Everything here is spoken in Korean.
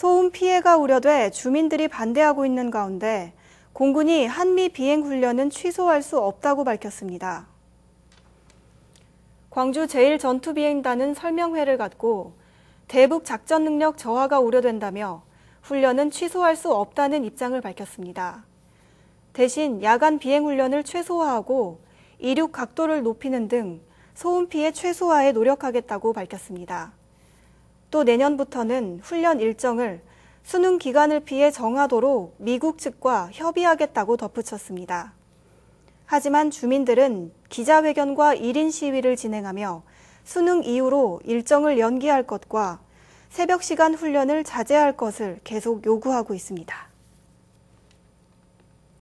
소음 피해가 우려돼 주민들이 반대하고 있는 가운데 공군이 한미 비행 훈련은 취소할 수 없다고 밝혔습니다. 광주 제1전투비행단은 설명회를 갖고 대북 작전 능력 저하가 우려된다며 훈련은 취소할 수 없다는 입장을 밝혔습니다. 대신 야간 비행 훈련을 최소화하고 이륙 각도를 높이는 등 소음 피해 최소화에 노력하겠다고 밝혔습니다. 또 내년부터는 훈련 일정을 수능 기간을 피해 정하도록 미국 측과 협의하겠다고 덧붙였습니다. 하지만 주민들은 기자회견과 1인 시위를 진행하며 수능 이후로 일정을 연기할 것과 새벽 시간 훈련을 자제할 것을 계속 요구하고 있습니다.